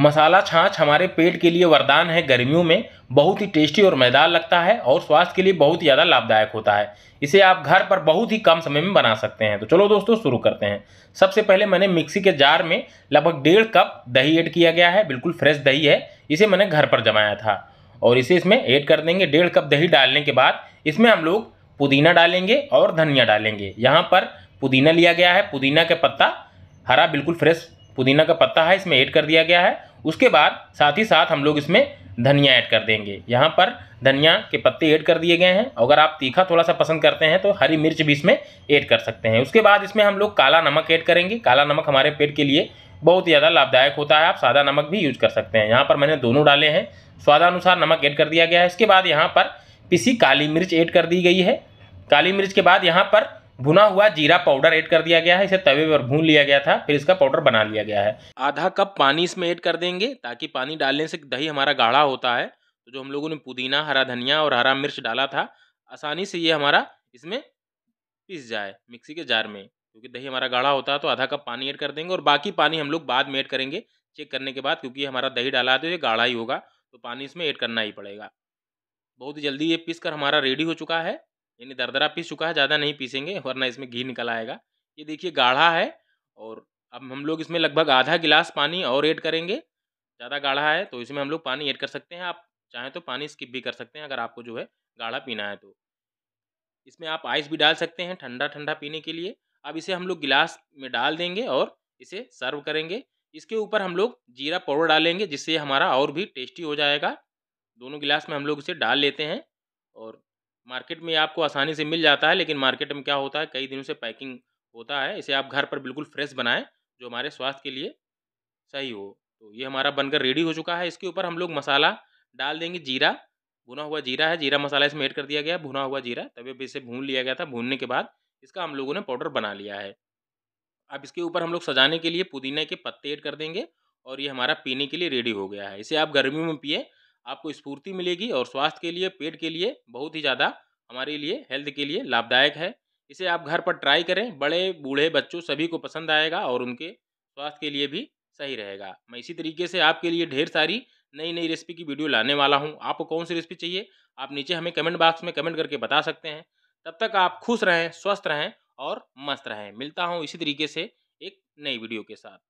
मसाला छाछ हमारे पेट के लिए वरदान है गर्मियों में बहुत ही टेस्टी और मैदार लगता है और स्वास्थ्य के लिए बहुत ही ज़्यादा लाभदायक होता है इसे आप घर पर बहुत ही कम समय में बना सकते हैं तो चलो दोस्तों शुरू करते हैं सबसे पहले मैंने मिक्सी के जार में लगभग डेढ़ कप दही ऐड किया गया है बिल्कुल फ्रेश दही है इसे मैंने घर पर जमाया था और इसे इसमें ऐड कर देंगे डेढ़ कप दही डालने के बाद इसमें हम लोग पुदीना डालेंगे और धनिया डालेंगे यहाँ पर पुदीना लिया गया है पुदीना का पत्ता हरा बिल्कुल फ्रेश पुदीना का पत्ता है इसमें ऐड कर दिया गया है उसके बाद साथ ही साथ हम लोग इसमें धनिया ऐड कर देंगे यहाँ पर धनिया के पत्ते ऐड कर दिए गए हैं अगर आप तीखा थोड़ा सा पसंद करते हैं तो हरी मिर्च भी इसमें ऐड कर सकते हैं उसके बाद इसमें हम लोग काला नमक ऐड करेंगे काला नमक हमारे पेट के लिए बहुत ही ज़्यादा लाभदायक होता है आप सादा नमक भी यूज़ कर सकते हैं यहाँ पर मैंने दोनों डाले हैं स्वादानुसार नमक ऐड कर दिया गया है इसके बाद यहाँ पर पिसी काली मिर्च ऐड कर दी गई है काली मिर्च के बाद यहाँ पर भुना हुआ जीरा पाउडर ऐड कर दिया गया है इसे तवे पर भून लिया गया था फिर इसका पाउडर बना लिया गया है आधा कप पानी इसमें ऐड कर देंगे ताकि पानी डालने से दही हमारा गाढ़ा होता है तो जो हम लोगों ने पुदीना हरा धनिया और हरा मिर्च डाला था आसानी से ये हमारा इसमें पिस जाए मिक्सी के जार में क्योंकि दही हमारा गाढ़ा होता है तो आधा कप पानी ऐड कर देंगे और बाकी पानी हम लोग बाद में ऐड करेंगे चेक करने के बाद क्योंकि हमारा दही डाला है तो ये गाढ़ा ही होगा तो पानी इसमें ऐड करना ही पड़ेगा बहुत ही जल्दी ये पिस कर हमारा रेडी हो चुका है यानी दरदरा पीस चुका है ज़्यादा नहीं पीसेंगे वरना इसमें घी निकल आएगा ये देखिए गाढ़ा है और अब हम लोग इसमें लगभग आधा गिलास पानी और ऐड करेंगे ज़्यादा गाढ़ा है तो इसमें हम लोग पानी ऐड कर सकते हैं आप चाहें तो पानी स्किप भी कर सकते हैं अगर आपको जो है गाढ़ा पीना है तो इसमें आप आइस भी डाल सकते हैं ठंडा ठंडा पीने के लिए अब इसे हम लोग गिलास में डाल देंगे और इसे सर्व करेंगे इसके ऊपर हम लोग जीरा पाउडर डालेंगे जिससे हमारा और भी टेस्टी हो जाएगा दोनों गिलास में हम लोग इसे डाल लेते हैं और मार्केट में आपको आसानी से मिल जाता है लेकिन मार्केट में क्या होता है कई दिनों से पैकिंग होता है इसे आप घर पर बिल्कुल फ्रेश बनाएं जो हमारे स्वास्थ्य के लिए सही हो तो ये हमारा बनकर रेडी हो चुका है इसके ऊपर हम लोग मसाला डाल देंगे जीरा भुना हुआ जीरा है जीरा मसाला इसमें ऐड कर दिया गया भुना हुआ जीरा तभी पे इसे भून लिया गया था भूनने के बाद इसका हम लोगों ने पाउडर बना लिया है अब इसके ऊपर हम लोग सजाने के लिए पुदीने के पत्ते ऐड कर देंगे और ये हमारा पीने के लिए रेडी हो गया है इसे आप गर्मियों में पिए आपको स्फूर्ति मिलेगी और स्वास्थ्य के लिए पेट के लिए बहुत ही ज़्यादा हमारे लिए हेल्थ के लिए लाभदायक है इसे आप घर पर ट्राई करें बड़े बूढ़े बच्चों सभी को पसंद आएगा और उनके स्वास्थ्य के लिए भी सही रहेगा मैं इसी तरीके से आपके लिए ढेर सारी नई नई रेसिपी की वीडियो लाने वाला हूँ आपको कौन सी रेसिपी चाहिए आप नीचे हमें कमेंट बॉक्स में कमेंट करके बता सकते हैं तब तक आप खुश रहें स्वस्थ रहें और मस्त रहें मिलता हूँ इसी तरीके से एक नई वीडियो के साथ